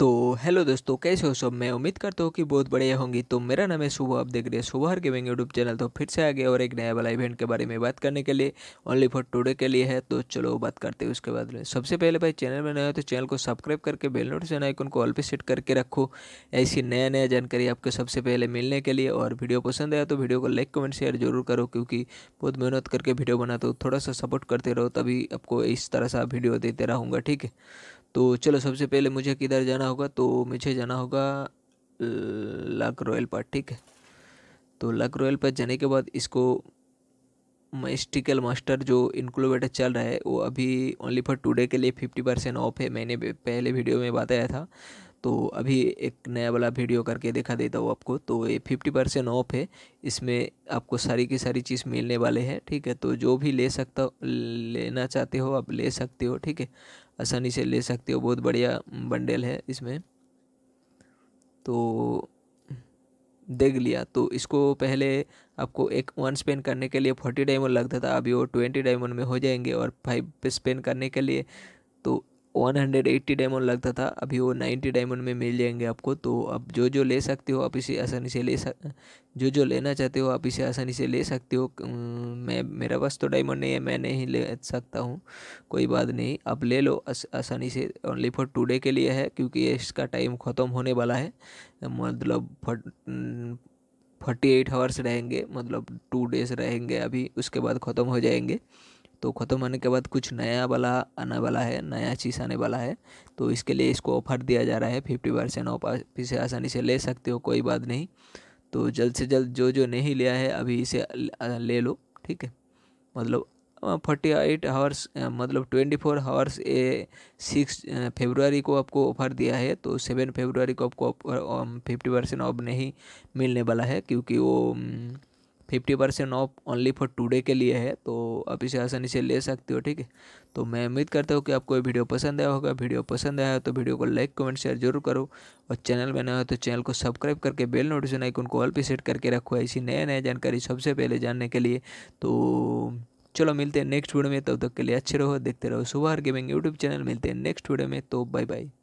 तो हेलो दोस्तों कैसे हो सब मैं उम्मीद करता हूँ कि बहुत बढ़िया होंगी तो मेरा नाम है सुबह आप देख रहे हैं सुबह हर गेमिंग यूट्यूब चैनल तो फिर से आ गया और एक नया वाला इवेंट के बारे में बात करने के लिए ओनली फॉर टुडे के लिए है तो चलो बात करते हैं उसके बाद में सबसे पहले भाई चैनल में नया तो चैनल को सब्सक्राइब करके बेल नोटिफिकेशन आइकन को ऑल पे सेट करके रखो ऐसी नया नया जानकारी आपको सबसे पहले मिलने के लिए और वीडियो पसंद आया तो वीडियो को लाइक कमेंट शेयर जरूर करो क्योंकि बहुत मेहनत करके वीडियो बनाता हूँ थोड़ा सा सपोर्ट करते रहो तभी आपको इस तरह सा वीडियो देते रहूँगा ठीक है तो चलो सबसे पहले मुझे किधर जाना होगा तो मुझे जाना होगा लक रॉयल पर ठीक है तो लक रॉयल पर जाने के बाद इसको मैस्टिकल मास्टर जो इनकलोवेटर चल रहा है वो अभी ओनली फॉर टुडे के लिए फिफ्टी परसेंट ऑफ है मैंने पहले वीडियो में बताया था तो अभी एक नया वाला वीडियो करके दिखा देता हूँ आपको तो ये फिफ्टी परसेंट ऑफ है इसमें आपको सारी की सारी चीज़ मिलने वाले हैं ठीक है तो जो भी ले सकता लेना चाहते हो आप ले सकते हो ठीक है आसानी से ले सकते हो बहुत बढ़िया बंडल है इसमें तो देख लिया तो इसको पहले आपको एक वन स्पेन करने के लिए फोर्टी डायमंड लगता था अभी वो ट्वेंटी डायमंड में हो जाएंगे और फाइव स्पेन करने के लिए 180 डायमंड लगता था अभी वो 90 डायमंड में मिल जाएंगे आपको तो अब जो जो ले सकते हो आप इसे आसानी से ले सक जो जो लेना चाहते हो आप इसे आसानी से ले सकते हो मैं मेरा पास तो डायमंड नहीं है मैं नहीं ले सकता हूँ कोई बात नहीं आप ले लो आसानी से ओनली फॉर टुडे के लिए है क्योंकि इसका टाइम ख़त्म होने वाला है मतलब फट फोर्टी एट आवर्स रहेंगे मतलब टू डेज रहेंगे अभी उसके बाद ख़त्म हो जाएंगे तो ख़त्म होने के बाद कुछ नया वाला आने वाला है नया चीज़ आने वाला है तो इसके लिए इसको ऑफर दिया जा रहा है फिफ्टी परसेंट ऑफ इसे आसानी से ले सकते हो कोई बात नहीं तो जल्द से जल्द जो जो नहीं लिया है अभी इसे ले लो ठीक है मतलब फोर्टी एट हावर्स मतलब ट्वेंटी फोर हावर्स ए सिक्स फेबरवरी को आपको ऑफर दिया है तो सेवन फेबरवरी को आपको फिफ्टी परसेंट ऑफ नहीं मिलने वाला है क्योंकि वो fifty percent off only for today के लिए है तो आप इसे आसानी से ले सकते हो ठीक है तो मैं उम्मीद करता हूँ कि आपको ये वीडियो पसंद आया होगा वीडियो पसंद आया हो तो वीडियो को लाइक कमेंट शेयर जरूर करो और चैनल में हो तो चैनल को सब्सक्राइब करके बेल नोटिफिकेशन आइकन को ऑल पे सेट करके रखो ऐसी नया नए जानकारी सबसे पहले जानने के लिए तो चलो मिलते हैं नेक्स्ट वीडियो में तब तो तक के लिए अच्छे रहो देखते रहो सुबह गेमिंग यूट्यूब चैनल मिलते हैं नेक्स्ट वीडियो में तो बाय बाय